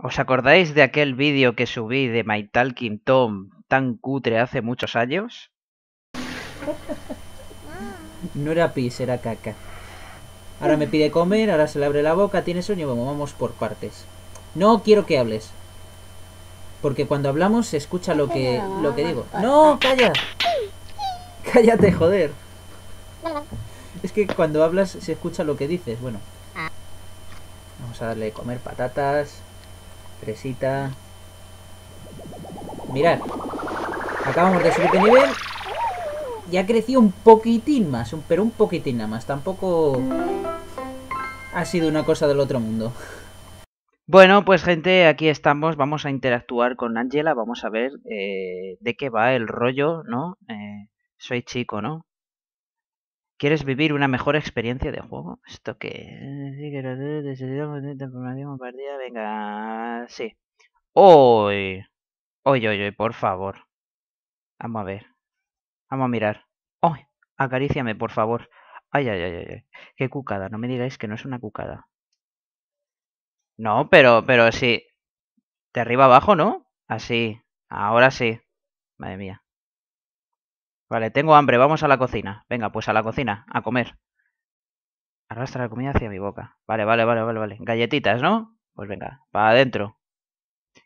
¿Os acordáis de aquel vídeo que subí de My Talking Tom tan cutre hace muchos años? No era pis, era caca. Ahora me pide comer, ahora se le abre la boca, tiene sueño, vamos, vamos por partes. No quiero que hables. Porque cuando hablamos se escucha lo que, lo que digo. ¡No! ¡Calla! ¡Cállate, joder! Es que cuando hablas se escucha lo que dices. Bueno. Vamos a darle comer patatas. Fresita. Mirad. Acabamos de subir de nivel. Ya creció un poquitín más, pero un poquitín nada más. Tampoco ha sido una cosa del otro mundo. Bueno, pues gente, aquí estamos. Vamos a interactuar con Angela. Vamos a ver eh, de qué va el rollo, ¿no? Eh, soy chico, ¿no? ¿Quieres vivir una mejor experiencia de juego? Esto que... compartida. venga... Sí. ¡Uy! ¡Uy, uy, uy! Por favor. Vamos a ver. Vamos a mirar. ¡Uy! Acaríciame, por favor. ¡Ay, ay, ay, ay! ¡Qué cucada! No me digáis que no es una cucada. No, pero, pero sí. De arriba abajo, ¿no? Así. Ahora sí. Madre mía. Vale, tengo hambre, vamos a la cocina. Venga, pues a la cocina, a comer. Arrastra la comida hacia mi boca. Vale, vale, vale, vale, vale. Galletitas, ¿no? Pues venga, para adentro.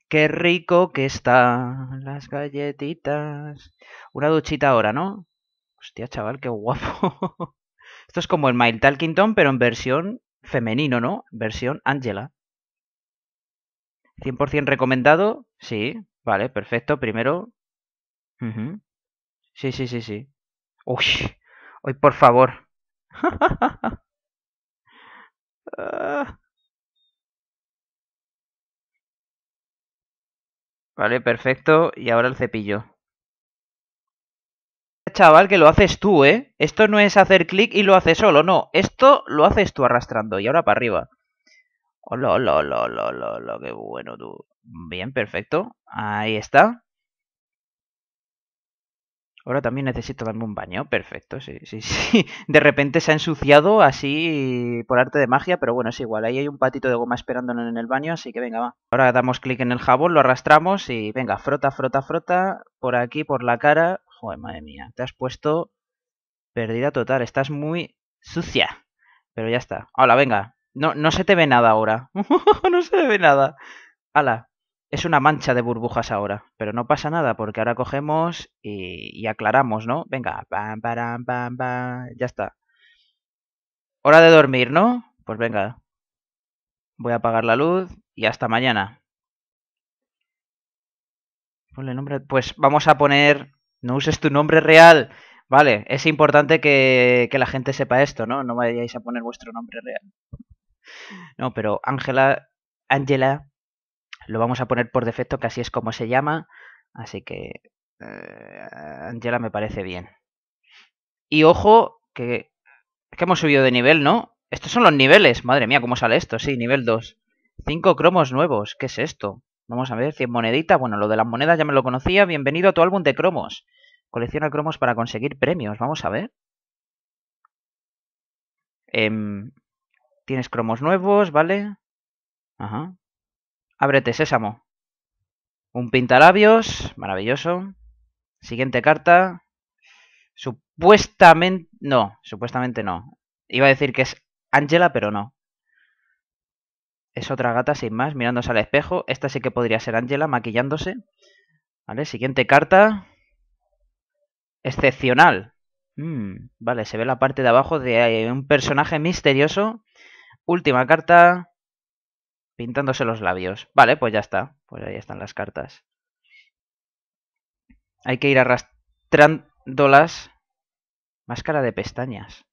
Qué rico que están las galletitas. Una duchita ahora, ¿no? Hostia, chaval, qué guapo. Esto es como el Mile Talkington, pero en versión femenino, ¿no? Versión Angela. 100% recomendado. Sí, vale, perfecto. Primero. Sí, sí, sí, sí. Uy, hoy por favor. Vale, perfecto. Y ahora el cepillo. Este chaval, que lo haces tú, ¿eh? Esto no es hacer clic y lo haces solo, no. Esto lo haces tú arrastrando. Y ahora para arriba. lo lo lo lo lo qué bueno tú. Bien, perfecto. Ahí está. Ahora también necesito darme un baño. Perfecto, sí, sí, sí. De repente se ha ensuciado así por arte de magia, pero bueno, es igual. Ahí hay un patito de goma esperándonos en el baño, así que venga, va. Ahora damos clic en el jabón, lo arrastramos y venga, frota, frota, frota. Por aquí, por la cara. Joder, madre mía, te has puesto perdida total. Estás muy sucia. Pero ya está. Hola, venga. No, no se te ve nada ahora. no se te ve nada. Hala, es una mancha de burbujas ahora, pero no pasa nada porque ahora cogemos y, aclaramos, ¿no? Venga, pam, pam, pam, pam, ya está. Hora de dormir, ¿no? Pues venga, voy a apagar la luz y hasta mañana. Ponle nombre, pues vamos a poner, no uses tu nombre real. Vale, es importante que, que la gente sepa esto, ¿no? No vayáis a poner vuestro nombre real. No, pero Ángela, Ángela, lo vamos a poner por defecto, que así es como se llama. Así que eh, Angela me parece bien. Y ojo, que, que hemos subido de nivel, ¿no? Estos son los niveles. Madre mía, ¿cómo sale esto? Sí, nivel 2. 5 cromos nuevos. ¿Qué es esto? Vamos a ver, 100 moneditas. Bueno, lo de las monedas ya me lo conocía. Bienvenido a tu álbum de cromos. Colecciona cromos para conseguir premios. Vamos a ver. Em, tienes cromos nuevos, ¿vale? Ajá. Ábrete, sésamo. Un pintalabios, maravilloso. Siguiente carta. Supuestamente... No, supuestamente no. Iba a decir que es Ángela, pero no. Es otra gata sin más, mirándose al espejo. Esta sí que podría ser Ángela, maquillándose. Vale, siguiente carta. Excepcional. Hmm, vale, se ve la parte de abajo de eh, un personaje misterioso. Última carta pintándose los labios. Vale, pues ya está. Pues ahí están las cartas. Hay que ir arrastrándolas. Máscara de pestañas.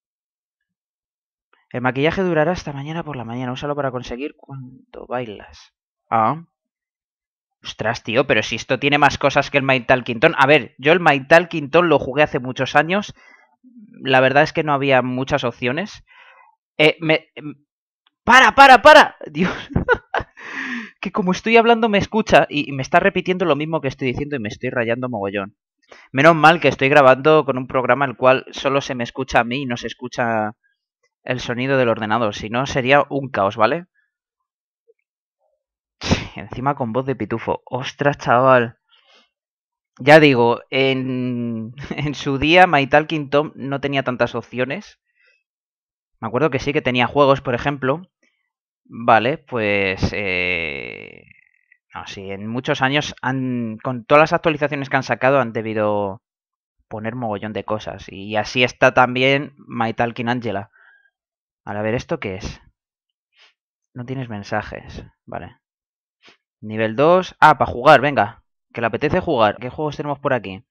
El maquillaje durará hasta mañana por la mañana. Úsalo para conseguir cuando bailas. Ah. Ostras, tío, pero si esto tiene más cosas que el Maital Quintón. A ver, yo el Maital Quintón lo jugué hace muchos años. La verdad es que no había muchas opciones. Eh, me, para, para, para. Dios. que como estoy hablando me escucha y me está repitiendo lo mismo que estoy diciendo y me estoy rayando mogollón. Menos mal que estoy grabando con un programa el cual solo se me escucha a mí y no se escucha el sonido del ordenador, si no sería un caos, ¿vale? Encima con voz de pitufo. Ostras, chaval. Ya digo, en, en su día My Talking Tom no tenía tantas opciones. Me acuerdo que sí que tenía juegos, por ejemplo, Vale, pues... Eh... No, sí, en muchos años han, con todas las actualizaciones que han sacado han debido poner mogollón de cosas. Y así está también My Talking Angela. a ver, ¿esto qué es? No tienes mensajes. Vale. Nivel 2. Ah, para jugar, venga. Que le apetece jugar. ¿Qué juegos tenemos por aquí?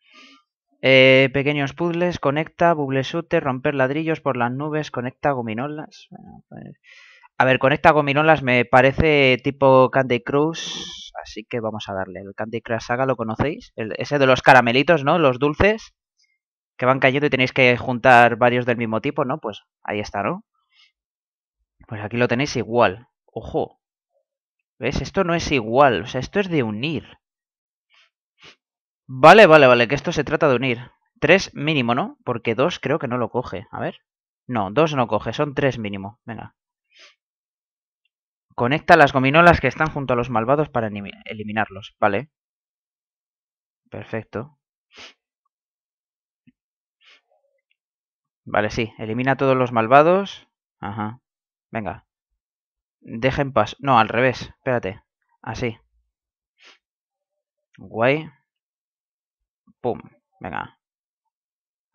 Eh, pequeños puzzles, conecta, bubble shooter, romper ladrillos por las nubes, conecta gominolas. Pues a ver, con gominolas me parece tipo Candy Crush, así que vamos a darle. El Candy Crush Saga lo conocéis, ese de los caramelitos, ¿no? Los dulces que van cayendo y tenéis que juntar varios del mismo tipo, ¿no? Pues ahí está, ¿no? Pues aquí lo tenéis igual. Ojo. ¿Ves? Esto no es igual, o sea, esto es de unir. Vale, vale, vale, que esto se trata de unir. Tres mínimo, ¿no? Porque dos creo que no lo coge. A ver. No, dos no coge, son tres mínimo. Venga. Conecta las gominolas que están junto a los malvados para eliminarlos. Vale. Perfecto. Vale, sí. Elimina todos los malvados. Ajá. Venga. Deja en paz. No, al revés. Espérate. Así. Guay. Pum. Venga.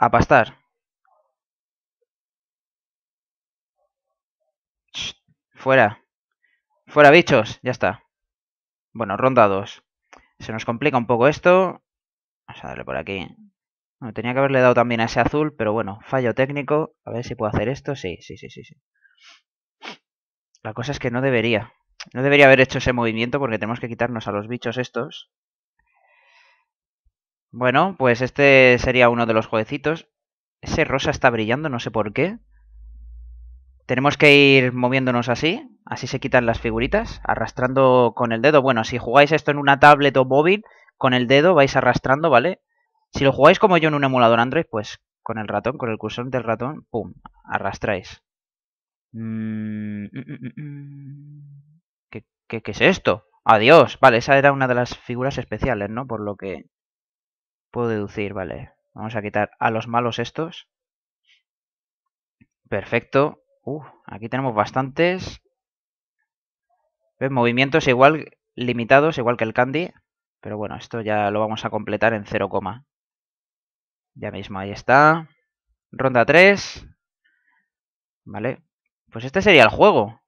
A pastar. Fuera. Fuera bichos, ya está. Bueno, ronda 2. Se nos complica un poco esto. Vamos a darle por aquí. no tenía que haberle dado también a ese azul, pero bueno, fallo técnico. A ver si puedo hacer esto. Sí, sí, sí, sí. sí. La cosa es que no debería. No debería haber hecho ese movimiento porque tenemos que quitarnos a los bichos estos. Bueno, pues este sería uno de los jueguecitos. Ese rosa está brillando, no sé por qué. Tenemos que ir moviéndonos así, así se quitan las figuritas, arrastrando con el dedo. Bueno, si jugáis esto en una tablet o móvil, con el dedo vais arrastrando, ¿vale? Si lo jugáis como yo en un emulador Android, pues con el ratón, con el cursor del ratón, ¡pum! Arrastráis. Mm, mm, mm, ¿Qué, es esto? Adiós. Vale, esa era una de las figuras especiales, ¿no? Por lo que puedo deducir, vale. Vamos a quitar a los malos estos. Perfecto aquí tenemos bastantes. Movimientos igual limitados, igual que el Candy. Pero bueno, esto ya lo vamos a completar en 0, ya mismo, ahí está. Ronda 3. Vale. Pues este sería el juego.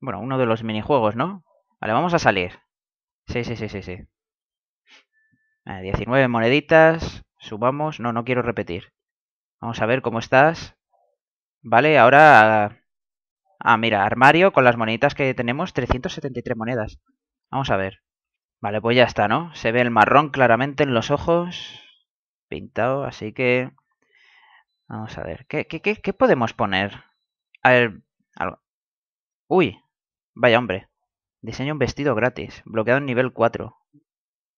Bueno, uno de los minijuegos, ¿no? Vale, vamos a salir. Sí, sí, sí, sí, sí. 19 moneditas. Subamos. No, no quiero repetir. Vamos a ver cómo estás. Vale, ahora... Ah, mira, armario con las moneditas que tenemos, 373 monedas. Vamos a ver. Vale, pues ya está, ¿no? Se ve el marrón claramente en los ojos. Pintado, así que... Vamos a ver. ¿Qué, podemos poner? A ver... Uy. Vaya hombre. Diseño un vestido gratis. Bloqueado en nivel 4.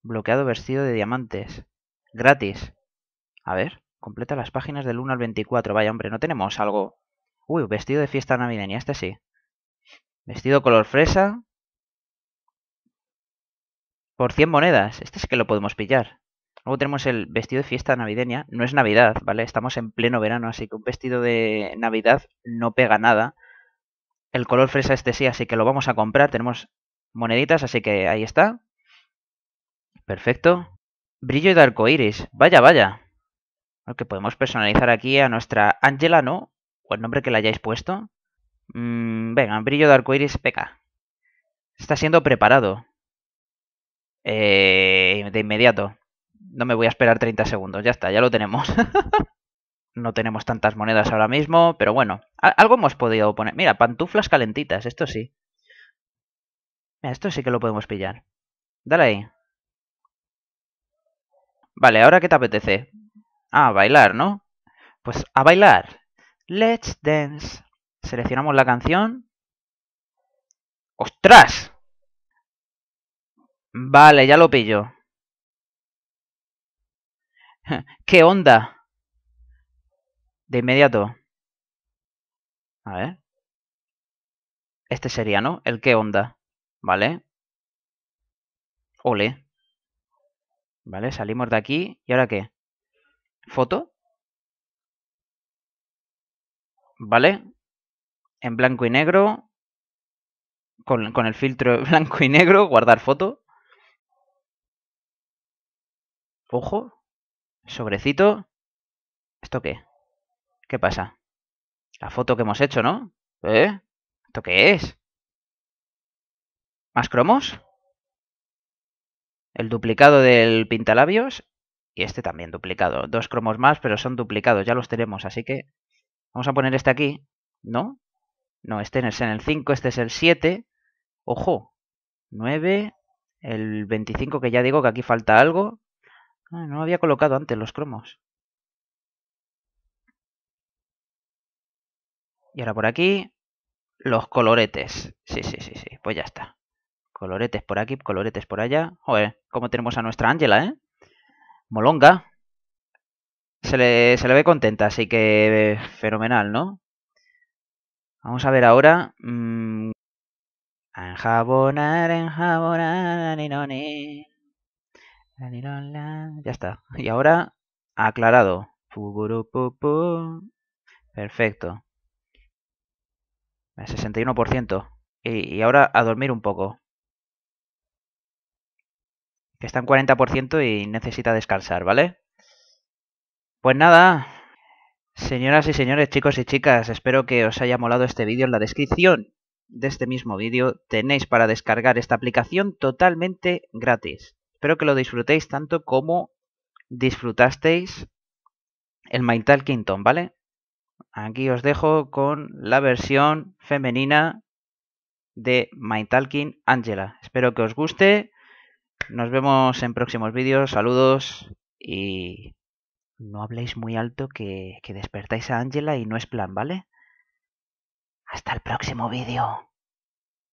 Bloqueado vestido de diamantes. Gratis. A ver. Completa las páginas del 1 al 24. Vaya, hombre, no tenemos algo... Uy, vestido de fiesta navideña, este sí. Vestido color fresa. Por 100 monedas. Este sí que lo podemos pillar. Luego tenemos el vestido de fiesta navideña. No es Navidad, ¿vale? Estamos en pleno verano, así que un vestido de Navidad no pega nada. El color fresa este sí, así que lo vamos a comprar. Tenemos moneditas, así que ahí está. Perfecto. Brillo de arcoiris. Vaya, vaya que podemos personalizar aquí a nuestra Angela, ¿no? O el nombre que le hayáis puesto. Mm, venga, brillo de arcoiris peca. Está siendo preparado. Eh, de inmediato. No me voy a esperar 30 segundos. Ya está, ya lo tenemos. no tenemos tantas monedas ahora mismo, pero bueno. Algo hemos podido poner. Mira, pantuflas calentitas, esto sí. esto sí que lo podemos pillar. Dale ahí. Vale, ¿ahora qué te apetece? Ah, bailar, ¿no? Pues a bailar. Let's dance. Seleccionamos la canción. ¡Ostras! Vale, ya lo pillo. ¿Qué onda? De inmediato. A ver. Este sería, ¿no? El qué onda. Vale. Ole. Vale, salimos de aquí. ¿Y ahora qué? foto. ¿Vale? En blanco y negro. Con, el filtro blanco y negro, guardar foto. Ojo. Sobrecito. ¿Esto qué? ¿Qué pasa? La foto que hemos hecho, ¿no? ¿Eh? ¿Esto qué es? ¿Más cromos? ¿El duplicado del pintalabios? Y este también duplicado. Dos cromos más, pero son duplicados, ya los tenemos. Así que vamos a poner este aquí, ¿no? No, este es en el 5, este es el 7. Ojo, 9, el 25 que ya digo que aquí falta algo. Ah, no había colocado antes los cromos. Y ahora por aquí, los coloretes. Sí, sí, sí, sí, pues ya está. Coloretes por aquí, coloretes por allá. Joder, como tenemos a nuestra Ángela, ¿eh? Molonga. Se le, se le ve contenta, así que fenomenal, ¿no? Vamos a ver ahora. Mmm, enjabonar, enjabonar, aninoni. Ya está. Y ahora, aclarado. Perfecto. El 61%. y ahora a dormir un poco está en 40% y necesita descansar, ¿vale? Pues nada, señoras y señores, chicos y chicas, espero que os haya molado este vídeo. En la descripción de este mismo vídeo tenéis para descargar esta aplicación totalmente gratis. Espero que lo disfrutéis tanto como disfrutasteis el Maintal Tom, ¿vale? Aquí os dejo con la versión femenina de My Angela. Espero que os guste nos vemos en próximos vídeos, saludos y no habléis muy alto que, que despertáis a Angela y no es plan, ¿vale? Hasta el próximo vídeo.